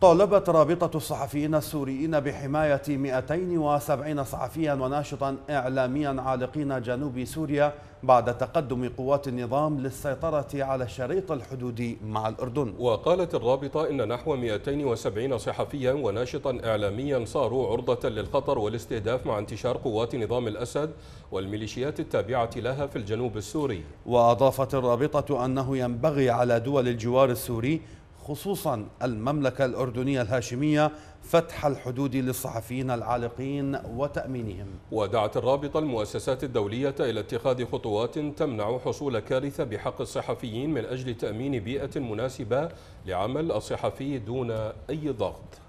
طالبت رابطة الصحفيين السوريين بحماية 270 صحفيا وناشطا إعلاميا عالقين جنوب سوريا بعد تقدم قوات النظام للسيطرة على الشريط الحدودي مع الأردن وقالت الرابطة إن نحو 270 صحفيا وناشطا إعلاميا صاروا عرضة للخطر والاستهداف مع انتشار قوات نظام الأسد والميليشيات التابعة لها في الجنوب السوري وأضافت الرابطة أنه ينبغي على دول الجوار السوري خصوصا المملكة الأردنية الهاشمية فتح الحدود للصحفيين العالقين وتأمينهم ودعت الرابطة المؤسسات الدولية إلى اتخاذ خطوات تمنع حصول كارثة بحق الصحفيين من أجل تأمين بيئة مناسبة لعمل الصحفي دون أي ضغط